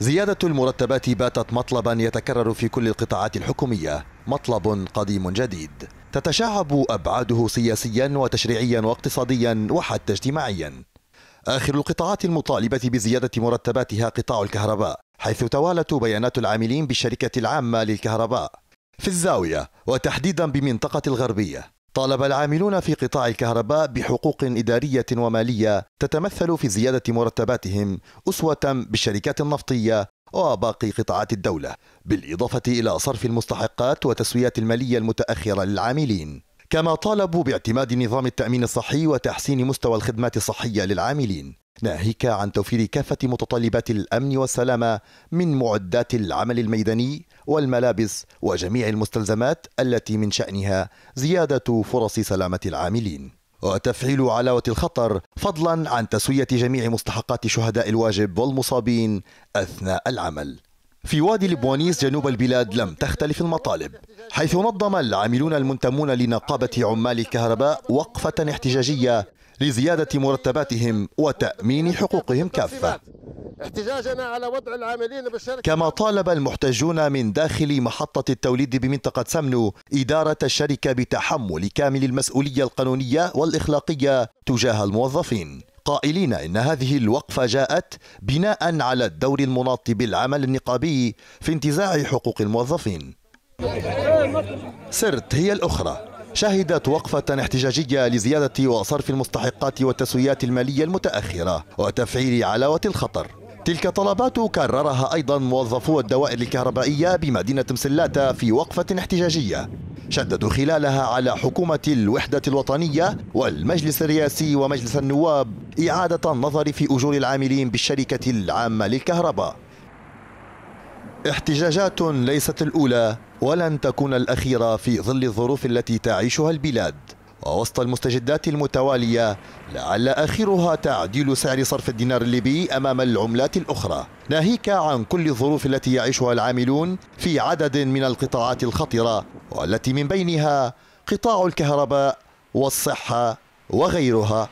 زيادة المرتبات باتت مطلبا يتكرر في كل القطاعات الحكومية مطلب قديم جديد تتشعب أبعاده سياسيا وتشريعيا واقتصاديا وحتى اجتماعيا آخر القطاعات المطالبة بزيادة مرتباتها قطاع الكهرباء حيث توالت بيانات العاملين بالشركة العامة للكهرباء في الزاوية وتحديدا بمنطقة الغربية طالب العاملون في قطاع الكهرباء بحقوق إدارية ومالية تتمثل في زيادة مرتباتهم أسوة بالشركات النفطية وباقي قطاعات الدولة، بالإضافة إلى صرف المستحقات وتسويات المالية المتأخرة للعاملين. كما طالبوا باعتماد نظام التأمين الصحي وتحسين مستوى الخدمات الصحية للعاملين، ناهيك عن توفير كافة متطلبات الأمن والسلامة من معدات العمل الميداني والملابس وجميع المستلزمات التي من شأنها زيادة فرص سلامة العاملين وتفعيل علاوة الخطر فضلا عن تسوية جميع مستحقات شهداء الواجب والمصابين أثناء العمل في وادي لبوانيس جنوب البلاد لم تختلف المطالب حيث نظم العاملون المنتمون لنقابة عمال الكهرباء وقفة احتجاجية لزيادة مرتباتهم وتأمين حقوقهم كافة احتجاجنا على وضع العاملين بالشركة كما طالب المحتجون من داخل محطة التوليد بمنطقة سمنو إدارة الشركة بتحمل كامل المسؤولية القانونية والإخلاقية تجاه الموظفين قائلين إن هذه الوقفة جاءت بناء على الدور المناط بالعمل النقابي في انتزاع حقوق الموظفين سرت هي الأخرى شهدت وقفة احتجاجية لزيادة وصرف المستحقات والتسويات المالية المتأخرة وتفعيل علاوة الخطر تلك طلبات كررها أيضا موظفو الدوائر الكهربائية بمدينة مسلاتة في وقفة احتجاجية شددوا خلالها على حكومة الوحدة الوطنية والمجلس الرئاسي ومجلس النواب إعادة النظر في أجور العاملين بالشركة العامة للكهرباء احتجاجات ليست الأولى ولن تكون الأخيرة في ظل الظروف التي تعيشها البلاد ووسط المستجدات المتوالية لعل آخرها تعديل سعر صرف الدينار الليبي أمام العملات الأخرى ناهيك عن كل الظروف التي يعيشها العاملون في عدد من القطاعات الخطرة والتي من بينها قطاع الكهرباء والصحة وغيرها